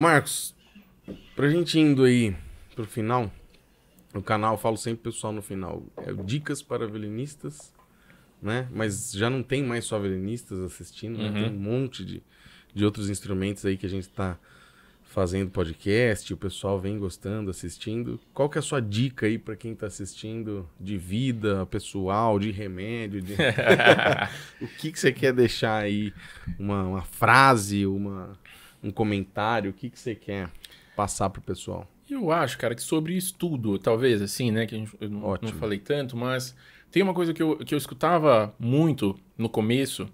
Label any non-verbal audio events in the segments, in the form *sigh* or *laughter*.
Marcos, pra gente indo aí pro final, o canal, eu falo sempre pessoal no final, é dicas para violinistas, né? Mas já não tem mais só violinistas assistindo, uhum. né? tem uhum. um monte de, de outros instrumentos aí que a gente tá fazendo podcast, o pessoal vem gostando, assistindo. Qual que é a sua dica aí para quem tá assistindo de vida pessoal, de remédio? De... *laughs* *laughs* o que, que você quer deixar aí? Uma, uma frase, uma um comentário? O que, que você quer passar para o pessoal? Eu acho, cara, que sobre estudo, talvez, assim, né? Que a gente, eu não, não falei tanto, mas tem uma coisa que eu, que eu escutava muito no começo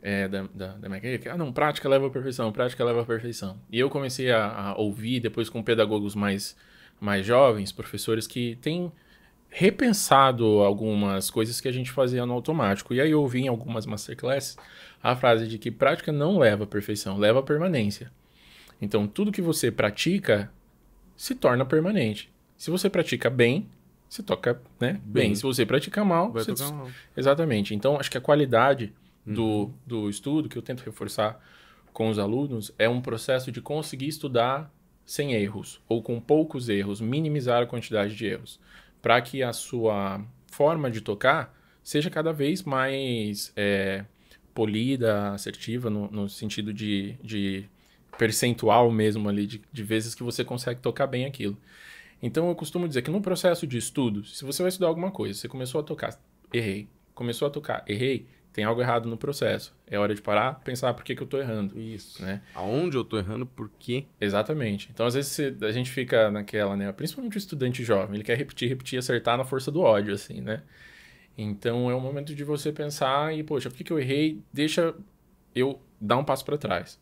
é, da, da, da, minha carreira, que, é, ah, não, prática leva à perfeição, prática leva à perfeição. E eu comecei a, a ouvir depois com pedagogos mais, mais jovens, professores que têm repensado algumas coisas que a gente fazia no automático. E aí eu ouvi em algumas masterclasses a frase de que prática não leva à perfeição, leva à permanência. Então, tudo que você pratica se torna permanente. Se você pratica bem, você toca né, bem. Se você pratica mal, Vai você... tocar mal. Exatamente. Então, acho que a qualidade uhum. do, do estudo, que eu tento reforçar com os alunos, é um processo de conseguir estudar sem erros, ou com poucos erros, minimizar a quantidade de erros para que a sua forma de tocar seja cada vez mais é, polida, assertiva, no, no sentido de, de, percentual mesmo ali, de, de vezes que você consegue tocar bem aquilo. Então eu costumo dizer que no processo de estudo, se você vai estudar alguma coisa, você começou a tocar, errei, começou a tocar, errei, tem algo errado no processo. É hora de parar, pensar por que, que eu estou errando. Isso. Né? Aonde eu estou errando, por quê? Exatamente. Então, às vezes, a gente fica naquela, né? Principalmente o estudante jovem, ele quer repetir, repetir, acertar na força do ódio, assim, né? Então, é o momento de você pensar e, poxa, por que, que eu errei? Deixa eu dar um passo para trás.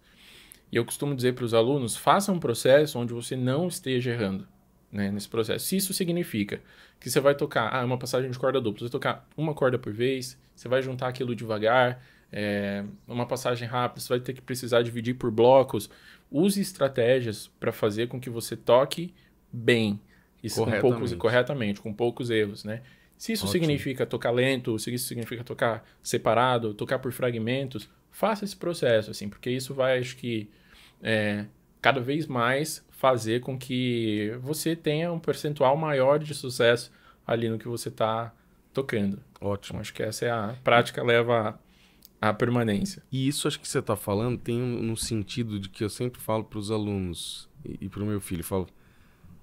E eu costumo dizer para os alunos, façam um processo onde você não esteja errando né, nesse processo. Se isso significa que você vai tocar, ah, é uma passagem de corda dupla, você vai tocar uma corda por vez, você vai juntar aquilo devagar, é, uma passagem rápida, você vai ter que precisar dividir por blocos. Use estratégias para fazer com que você toque bem, isso corretamente. com poucos corretamente, com poucos erros, né? Se isso Ótimo. significa tocar lento, se isso significa tocar separado, tocar por fragmentos, faça esse processo, assim, porque isso vai, acho que, é, cada vez mais fazer com que você tenha um percentual maior de sucesso ali no que você está tocando. Ótimo. Então, acho que essa é a prática leva à permanência. E isso acho que você está falando tem um, um, sentido de que eu sempre falo para os alunos e, e para o meu filho, falo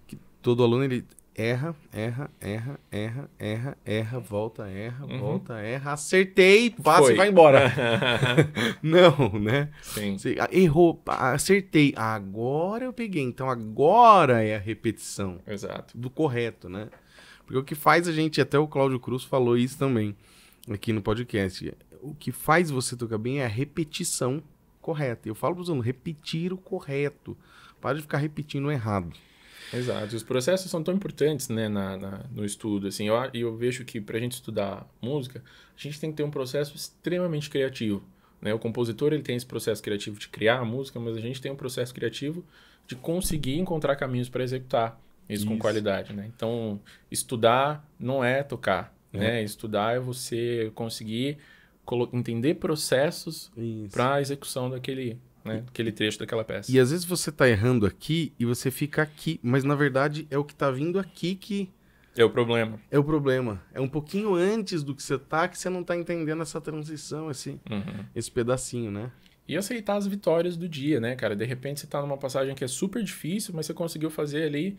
que todo aluno ele erra, erra, erra, erra, erra, erra, volta, erra, uhum. volta, erra, acertei, passa Foi. e vai embora. *laughs* *laughs* não, né? Sim. Ah, errou, acertei, agora eu peguei. Então agora é a repetição. Exato. Do correto, né? Porque o que faz a gente, até o Cláudio Cruz falou isso também aqui no podcast. O que faz você tocar bem é a repetição correta. Eu falo para os alunos, repetir o correto. Para de ficar repetindo o errado. Exato. Os processos são tão importantes né, na, na no estudo. Assim, eu, eu vejo que para a gente estudar música, a gente tem que ter um processo extremamente criativo. Né? O compositor ele tem esse processo criativo de criar a música, mas a gente tem um processo criativo de conseguir encontrar caminhos para executar isso, isso, com qualidade. Né? Então, estudar não é tocar. Uhum. Né? É. Estudar é você conseguir entender processos para a execução daquele né? Aquele trecho daquela peça. E às vezes você está errando aqui e você fica aqui, mas na verdade é o que está vindo aqui que. É o problema. É o problema. É um pouquinho antes do que você tá que você não tá entendendo essa transição, esse, uhum. esse pedacinho, né? E aceitar as vitórias do dia, né, cara? De repente você tá numa passagem que é super difícil, mas você conseguiu fazer ali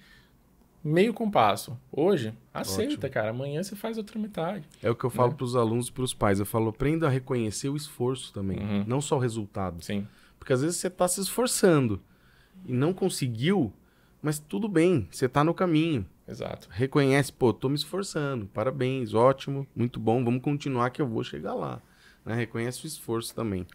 meio compasso. Hoje, aceita, Ótimo. cara. Amanhã você faz outra metade. É o que eu falo né? pros alunos e pros pais. Eu falo, aprenda a reconhecer o esforço também, uhum. não só o resultado. Sim. Porque às vezes você está se esforçando e não conseguiu, mas tudo bem, você está no caminho. Exato. Reconhece, pô, tô me esforçando, parabéns, ótimo, muito bom, vamos continuar que eu vou chegar lá. Né? Reconhece o esforço também.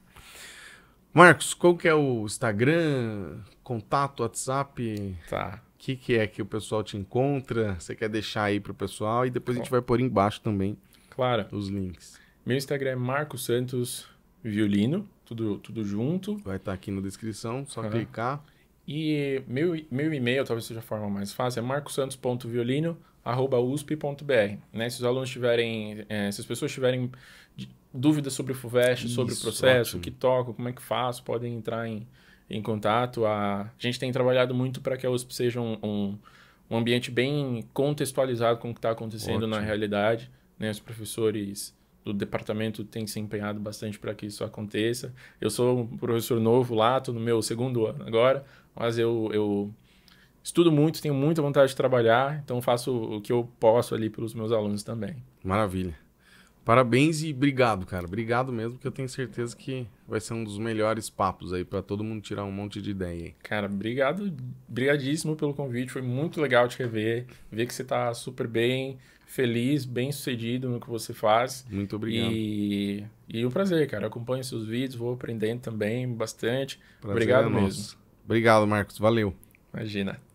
Marcos, qual que é o Instagram, contato, WhatsApp? Tá. O que, que é que o pessoal te encontra? Você quer deixar aí pro pessoal? E depois Bom. a gente vai pôr embaixo também. Claro. Os links. Meu Instagram é Marcos Santos Violino tudo, tudo junto. Vai estar tá aqui na descrição, só uhum. clicar. E meu, meu e-mail, talvez seja a forma mais fácil, é marcosantos.violino.usp.br. Né? Se os alunos tiverem, é, se as pessoas tiverem dúvidas sobre o FUVEST, Isso, sobre o processo, ótimo. o que toco, como é que faço, podem entrar em, em contato. A gente tem trabalhado muito para que a USP seja um, um, um ambiente bem contextualizado com o que está acontecendo ótimo. na realidade. Né? Os professores do departamento tem se empenhado bastante para que isso aconteça. Eu sou um professor novo lá, estou no meu segundo ano agora, mas eu, eu estudo muito, tenho muita vontade de trabalhar, então faço o que eu posso ali pelos meus alunos também. Maravilha. Parabéns e obrigado, cara. Obrigado mesmo, que eu tenho certeza que vai ser um dos melhores papos aí para todo mundo tirar um monte de ideia. Aí. Cara, obrigado, brigadíssimo pelo convite. Foi muito legal te rever, ver que você tá super bem, feliz, bem sucedido no que você faz. Muito obrigado. E, e o prazer, cara. Eu acompanho seus vídeos, vou aprendendo também bastante. Prazer obrigado é mesmo. Obrigado, Marcos. Valeu. Imagina.